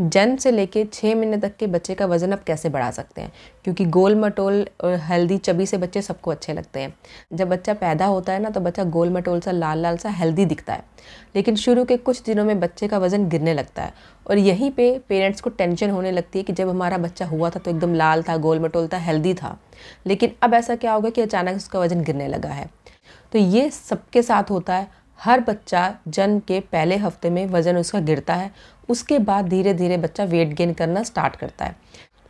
जन्म से लेके छः महीने तक के बच्चे का वज़न आप कैसे बढ़ा सकते हैं क्योंकि गोल मटोल और हेल्दी चबी से बच्चे सबको अच्छे लगते हैं जब बच्चा पैदा होता है ना तो बच्चा गोल मटोल सा लाल लाल सा हेल्दी दिखता है लेकिन शुरू के कुछ दिनों में बच्चे का वज़न गिरने लगता है और यहीं पे पेरेंट्स को टेंशन होने लगती है कि जब हमारा बच्चा हुआ था तो एकदम लाल था गोल मटोल था हेल्दी था लेकिन अब ऐसा क्या होगा कि अचानक उसका वज़न गिरने लगा है तो ये सबके साथ होता है हर बच्चा जन्म के पहले हफ्ते में वज़न उसका गिरता है उसके बाद धीरे धीरे बच्चा वेट गेन करना स्टार्ट करता है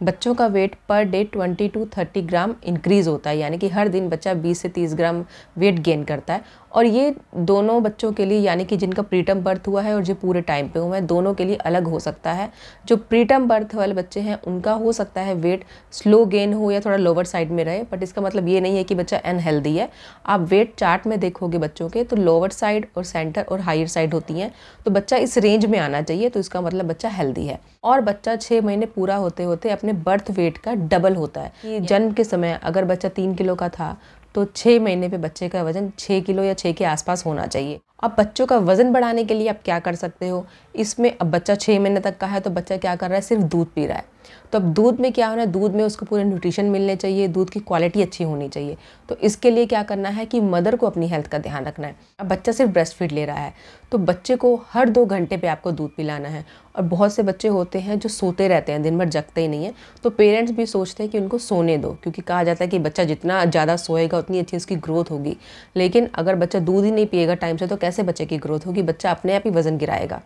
बच्चों का wait per day 20 to 30 gram increase होता है यानी कि हर दिन बच्चा 20 से 30 ग्राम वेट गेन करता है और ये दोनों बच्चों के लिए यानी कि जिनका प्रीटम बर्थ हुआ है और जो पूरे टाइम पे हुआ है दोनों के लिए अलग हो सकता है जो प्रीटम बर्थ वाले बच्चे हैं उनका हो सकता है वेट स्लो गेन हो या थोड़ा लोअर साइड में रहे बट इसका मतलब ये नहीं है कि बच्चा अनहेल्दी है आप वेट चार्ट में देखोगे बच्चों के तो लोअर साइड और सेंटर और हायर साइड होती हैं तो बच्चा इस रेंज में आना चाहिए तो इसका मतलब बच्चा हेल्दी है और बच्चा छः महीने पूरा होते होते अपने बर्थ वेट का डबल होता है जन्म के समय अगर बच्चा तीन किलो का था तो छः महीने पे बच्चे का वज़न छः किलो या छः के आसपास होना चाहिए अब बच्चों का वज़न बढ़ाने के लिए आप क्या कर सकते हो इसमें अब बच्चा छः महीने तक का है तो बच्चा क्या कर रहा है सिर्फ दूध पी रहा है तो अब दूध में क्या होना है दूध में उसको पूरे न्यूट्रिशन मिलने चाहिए दूध की क्वालिटी अच्छी होनी चाहिए तो इसके लिए क्या करना है कि मदर को अपनी हेल्थ का ध्यान रखना है अब बच्चा सिर्फ ब्रेस्ट फीड ले रहा है तो बच्चे को हर दो घंटे पर आपको दूध पिलाना है और बहुत से बच्चे होते हैं जो सोते रहते हैं दिन भर जगते ही नहीं हैं तो पेरेंट्स भी सोचते हैं कि उनको सोने दो क्योंकि कहा जाता है कि बच्चा जितना ज़्यादा सोएगा उतनी अच्छी उसकी ग्रोथ होगी लेकिन अगर बच्चा दूध ही नहीं पिएगा टाइम से तो कैसे बच्चे की ग्रोथ होगी बच्चा अपने आप ही वज़न गिराएगा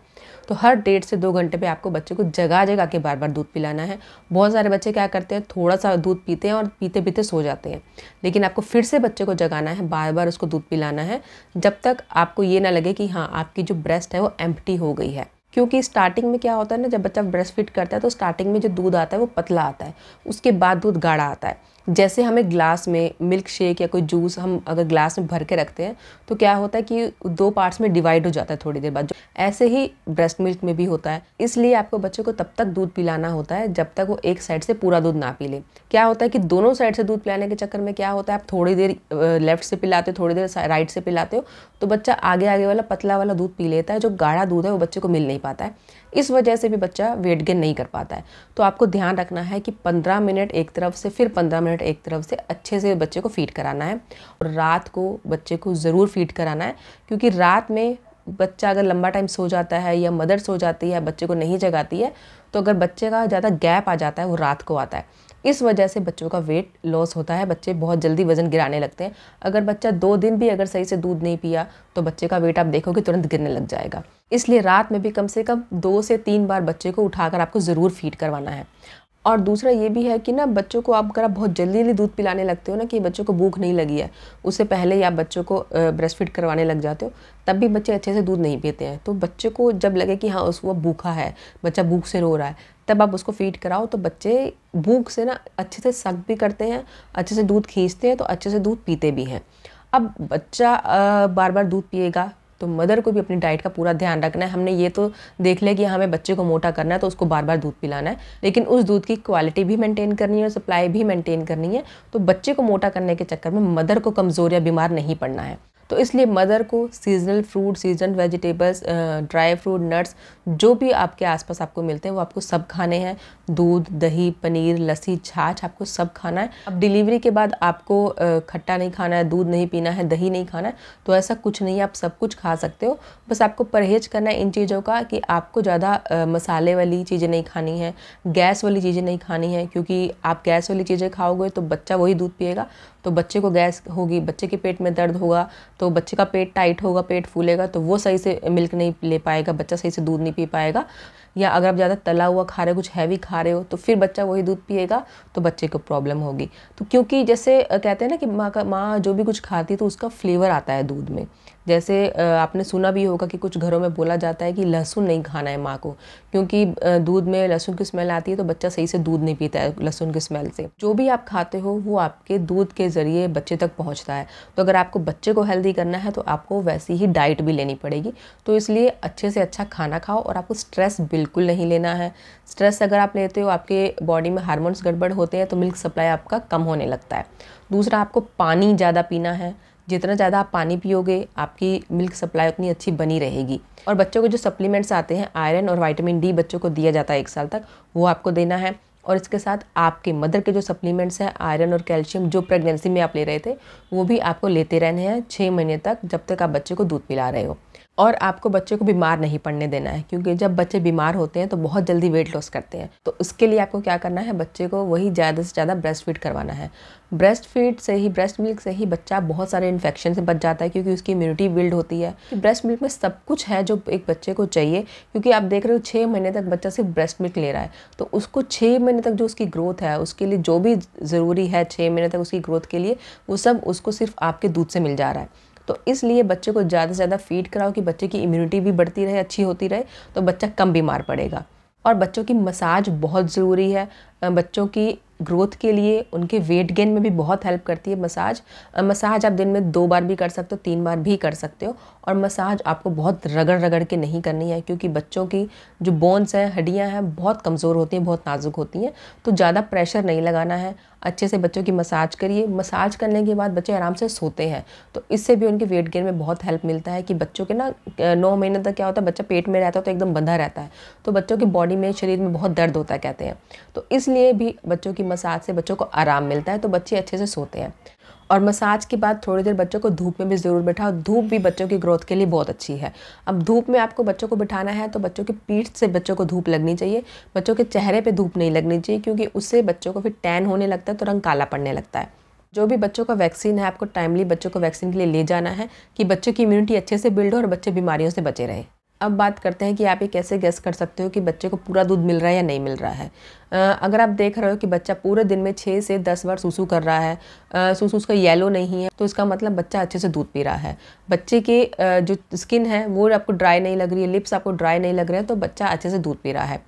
तो हर डेढ़ से दो घंटे पे आपको बच्चे को जगा जगा के बार बार दूध पिलाना है बहुत सारे बच्चे क्या करते हैं थोड़ा सा दूध पीते हैं और पीते पीते सो जाते हैं लेकिन आपको फिर से बच्चे को जगाना है बार बार उसको दूध पिलाना है जब तक आपको ये ना लगे कि हाँ आपकी जो ब्रेस्ट है वो एम्प्टी हो गई है क्योंकि स्टार्टिंग में क्या होता है ना जब बच्चा ब्रेस्ट फिट करता है तो स्टार्टिंग में जो दूध आता है वो पतला आता है उसके बाद दूध गाढ़ा आता है जैसे हमें ग्लास में मिल्क शेक या कोई जूस हम अगर ग्लास में भर के रखते हैं तो क्या होता है कि दो पार्ट्स में डिवाइड हो जाता है थोड़ी देर बाद ऐसे ही ब्रेस्ट मिल्क में भी होता है इसलिए आपको बच्चे को तब तक दूध पिलाना होता है जब तक वो एक साइड से पूरा दूध ना पी ले क्या होता है कि दोनों साइड से दूध पिलाने के चक्कर में क्या होता है आप थोड़ी देर लेफ्ट से पिलाते हो थोड़ी देर राइट से पिलाते हो तो बच्चा आगे आगे वाला पतला वाला दूध पी लेता है जो गाढ़ा दूध है वो बच्चे को मिल नहीं पाता है इस वजह से भी बच्चा वेट गेन नहीं कर पाता है तो आपको ध्यान रखना है कि पंद्रह मिनट एक तरफ से फिर पंद्रह मिनट मिनट एक तरफ से अच्छे से बच्चे को फीड कराना है और रात को बच्चे को ज़रूर फीड कराना है क्योंकि रात में बच्चा अगर लंबा टाइम सो जाता है या मदर सो जाती है बच्चे को नहीं जगाती है तो अगर बच्चे का ज़्यादा गैप आ जाता है वो रात को आता है इस वजह से बच्चों का वेट लॉस होता है बच्चे बहुत जल्दी वज़न गिराने लगते हैं अगर बच्चा दो दिन भी अगर सही से दूध नहीं पिया तो बच्चे का वेट आप देखोगे तुरंत गिरने लग जाएगा इसलिए रात में भी कम से कम दो से तीन बार बच्चे को उठाकर आपको ज़रूर फीड करवाना है और दूसरा ये भी है कि ना बच्चों को आप अगर आप बहुत जल्दी जल्दी दूध पिलाने लगते हो ना कि बच्चों को भूख नहीं लगी है उससे पहले ही आप बच्चों को ब्रेस्ट फीड करवाने लग जाते हो तब भी बच्चे अच्छे से दूध नहीं पीते हैं तो बच्चे को जब लगे कि हाँ उसको भूखा है बच्चा भूख से रो रहा है तब आप उसको फीड कराओ तो बच्चे भूख से ना अच्छे से सक भी करते हैं अच्छे से दूध खींचते हैं तो अच्छे से दूध पीते भी हैं अब बच्चा बार बार दूध पिएगा तो मदर को भी अपनी डाइट का पूरा ध्यान रखना है हमने ये तो देख लिया कि हाँ, हमें बच्चे को मोटा करना है तो उसको बार बार दूध पिलाना है लेकिन उस दूध की क्वालिटी भी मेंटेन करनी है और सप्लाई भी मेंटेन करनी है तो बच्चे को मोटा करने के चक्कर में मदर को कमज़ोर या बीमार नहीं पड़ना है तो इसलिए मदर को seasonal fruit season vegetables dry fruit nuts जो भी आपके आसपास आपको मिलते हैं वो आपको सब खाने हैं दूध दही पनीर लस्सी छाछ आपको सब खाना है अब डिलीवरी के बाद आपको खट्टा नहीं खाना है दूध नहीं पीना है दही नहीं खाना है तो ऐसा कुछ नहीं आप सब कुछ खा सकते हो बस आपको परहेज करना है इन चीज़ों का कि आपको ज़्यादा मसाले वाली चीज़ें नहीं खानी है गैस वाली चीज़ें नहीं खानी है क्योंकि आप गैस वाली चीज़ें खाओगे तो बच्चा वही दूध पिएगा तो बच्चे को गैस होगी बच्चे के पेट में दर्द होगा तो बच्चे का पेट टाइट होगा पेट फूलेगा तो वो सही से मिल्क नहीं ले पाएगा बच्चा सही से दूध नहीं पी पाएगा या अगर आप ज़्यादा तला हुआ खा रहे हो कुछ हैवी खा रहे हो तो फिर बच्चा वही दूध पिएगा तो बच्चे को प्रॉब्लम होगी तो क्योंकि जैसे कहते हैं ना कि माँ का माँ जो भी कुछ खाती है तो उसका फ्लेवर आता है दूध में जैसे आपने सुना भी होगा कि कुछ घरों में बोला जाता है कि लहसुन नहीं खाना है माँ को क्योंकि दूध में लहसुन की स्मेल आती है तो बच्चा सही से दूध नहीं पीता है लहसुन की स्मेल से जो भी आप खाते हो वो आपके दूध के ज़रिए बच्चे तक पहुँचता है तो अगर आपको बच्चे को हेल्दी करना है तो आपको वैसी ही डाइट भी लेनी पड़ेगी तो इसलिए अच्छे से अच्छा खाना खाओ और आपको स्ट्रेस बिल बिल्कुल नहीं लेना है स्ट्रेस अगर आप लेते हो आपके बॉडी में हार्मोन्स गड़बड़ होते हैं तो मिल्क सप्लाई आपका कम होने लगता है दूसरा आपको पानी ज़्यादा पीना है जितना ज़्यादा आप पानी पियोगे आपकी मिल्क सप्लाई उतनी अच्छी बनी रहेगी और बच्चों को जो सप्लीमेंट्स आते हैं आयरन और वाइटामिन डी बच्चों को दिया जाता है एक साल तक वो आपको देना है और इसके साथ आपके मदर के जो सप्लीमेंट्स हैं आयरन और कैल्शियम जो प्रेगनेंसी में आप ले रहे थे वो भी आपको लेते रहने हैं छः महीने तक जब तक आप बच्चे को दूध पिला रहे हो और आपको बच्चे को बीमार नहीं पड़ने देना है क्योंकि जब बच्चे बीमार होते हैं तो बहुत जल्दी वेट लॉस करते हैं तो उसके लिए आपको क्या करना है बच्चे को वही ज़्यादा से ज़्यादा ब्रेस्ट फीड करवाना है ब्रेस्ट फीड से ही ब्रेस्ट मिल्क से ही बच्चा बहुत सारे इन्फेक्शन से बच जाता है क्योंकि उसकी इम्यूनिटी बिल्ड होती है ब्रेस्ट मिल्क में सब कुछ है जो एक बच्चे को चाहिए क्योंकि आप देख रहे हो छः महीने तक बच्चा सिर्फ ब्रेस्ट मिल्क ले रहा है तो उसको छः महीने तक जो उसकी ग्रोथ है उसके लिए जो भी ज़रूरी है छः महीने तक उसकी ग्रोथ के लिए वो सब उसको सिर्फ आपके दूध से मिल जा रहा है तो इसलिए बच्चे को ज़्यादा से ज़्यादा फीड कराओ कि बच्चे की इम्यूनिटी भी बढ़ती रहे अच्छी होती रहे तो बच्चा कम बीमार पड़ेगा और बच्चों की मसाज बहुत ज़रूरी है बच्चों की ग्रोथ के लिए उनके वेट गेन में भी बहुत हेल्प करती है मसाज मसाज आप दिन में दो बार भी कर सकते हो तीन बार भी कर सकते हो और मसाज आपको बहुत रगड़ रगड़ के नहीं करनी है क्योंकि बच्चों की जो बोन्स हैं हड्डियाँ हैं बहुत कमज़ोर होती हैं बहुत नाजुक होती हैं तो ज़्यादा प्रेशर नहीं लगाना है अच्छे से बच्चों की मसाज करिए मसाज करने के बाद बच्चे आराम से सोते हैं तो इससे भी उनके वेट गेन में बहुत हेल्प मिलता है कि बच्चों के ना नौ महीने तक क्या होता है बच्चा पेट में रहता है तो एकदम बंधा रहता है तो बच्चों की बॉडी में शरीर में बहुत दर्द होता है कहते हैं तो इसलिए भी बच्चों की मसाज से बच्चों को आराम मिलता है तो बच्चे अच्छे से सोते हैं और मसाज के बाद थोड़ी देर बच्चों को धूप में भी ज़रूर बैठाओ धूप भी बच्चों की ग्रोथ के लिए बहुत अच्छी है अब धूप में आपको बच्चों को बिठाना है तो बच्चों की पीठ से बच्चों को धूप लगनी चाहिए बच्चों के चेहरे पर धूप नहीं लगनी चाहिए क्योंकि उससे बच्चों को फिर टैन होने लगता है तो रंग काला पड़ने लगता है जो भी बच्चों का वैक्सीन है आपको टाइमली बच्चों को वैक्सीन के लिए ले जाना है कि बच्चों की इम्यूनिटी अच्छे से बिल्ड हो और बच्चे बीमारियों से बचे रहें अब बात करते हैं कि आप ये कैसे गैस कर सकते हो कि बच्चे को पूरा दूध मिल रहा है या नहीं मिल रहा है अगर आप देख रहे हो कि बच्चा पूरे दिन में छः से दस बार सूसू कर रहा है सुसु उसका येलो नहीं है तो इसका मतलब बच्चा अच्छे से दूध पी रहा है बच्चे की जो स्किन है वो आपको ड्राई नहीं लग रही है लिप्स आपको ड्राई नहीं लग रहे हैं तो बच्चा अच्छे से दूध पी रहा है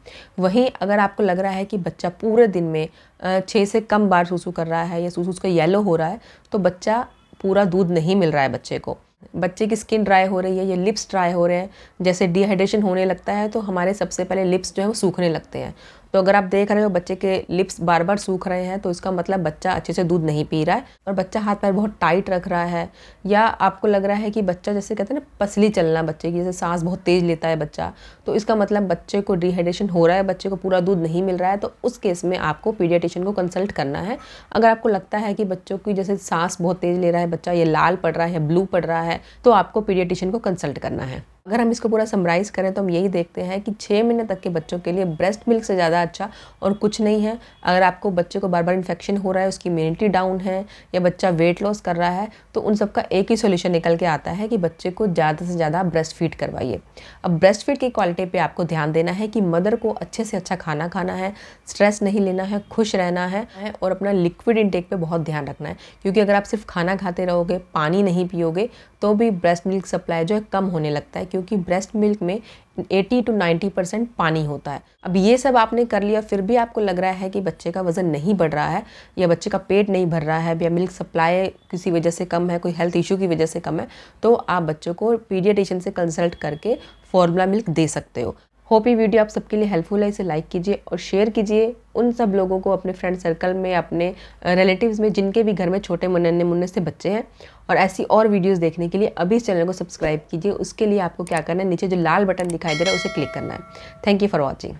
वहीं अगर आपको लग रहा है कि बच्चा पूरे दिन में छः से कम बार सूसू कर रहा है या सुसु उसका येलो हो रहा है तो बच्चा पूरा दूध नहीं मिल रहा है बच्चे को बच्चे की स्किन ड्राई हो रही है या लिप्स ड्राई हो रहे हैं जैसे डिहाइड्रेशन होने लगता है तो हमारे सबसे पहले लिप्स जो है वो सूखने लगते हैं तो अगर आप देख रहे हो बच्चे के लिप्स बार बार सूख रहे हैं तो इसका मतलब बच्चा अच्छे से दूध नहीं पी रहा है और बच्चा हाथ पैर बहुत टाइट रख रहा है या आपको लग रहा है कि बच्चा जैसे कहते हैं ना पसली चलना बच्चे की जैसे सांस बहुत तेज़ लेता है बच्चा तो इसका मतलब बच्चे को डिहाइड्रेशन हो रहा है बच्चे को पूरा दूध नहीं मिल रहा है तो उस केस में आपको पीडियाटिशन को कंसल्ट करना है अगर आपको लगता है कि बच्चों की जैसे सांस बहुत तेज़ ले रहा है बच्चा ये लाल पड़ रहा है ब्लू पड़ रहा है तो आपको पीडियाटिशन को कंसल्ट करना है अगर हम इसको पूरा समराइज़ करें तो हम यही देखते हैं कि छः महीने तक के बच्चों के लिए ब्रेस्ट मिल्क से ज़्यादा अच्छा और कुछ नहीं है अगर आपको बच्चे को बार बार इन्फेक्शन हो रहा है उसकी इम्यूनिटी डाउन है या बच्चा वेट लॉस कर रहा है तो उन सब का एक ही सोल्यूशन निकल के आता है कि बच्चे को ज़्यादा से ज़्यादा ब्रेस्ट फीड करवाइए अब ब्रेस्ट फीड की क्वालिटी पर आपको ध्यान देना है कि मदर को अच्छे से अच्छा खाना खाना है स्ट्रेस नहीं लेना है खुश रहना है और अपना लिक्विड इनटेक पर बहुत ध्यान रखना है क्योंकि अगर आप सिर्फ खाना खाते रहोगे पानी नहीं पियोगे तो भी ब्रेस्ट मिल्क सप्लाई जो है कम होने लगता है क्योंकि ब्रेस्ट मिल्क में 80 टू 90 परसेंट पानी होता है अब ये सब आपने कर लिया फिर भी आपको लग रहा है कि बच्चे का वज़न नहीं बढ़ रहा है या बच्चे का पेट नहीं भर रहा है या मिल्क सप्लाई किसी वजह से कम है कोई हेल्थ इशू की वजह से कम है तो आप बच्चों को पीडियाटिशन से कंसल्ट करके फॉर्मूला मिल्क दे सकते हो होप ये वीडियो आप सबके लिए हेल्पफुल है इसे लाइक कीजिए और शेयर कीजिए उन सब लोगों को अपने फ्रेंड सर्कल में अपने रिलेटिव्स में जिनके भी घर में छोटे मुन्ने मुन्ने से बच्चे हैं और ऐसी और वीडियोस देखने के लिए अभी इस चैनल को सब्सक्राइब कीजिए उसके लिए आपको क्या करना है नीचे जो लाल बटन दिखाई दे रहा है उसे क्लिक करना है थैंक यू फॉर वॉचिंग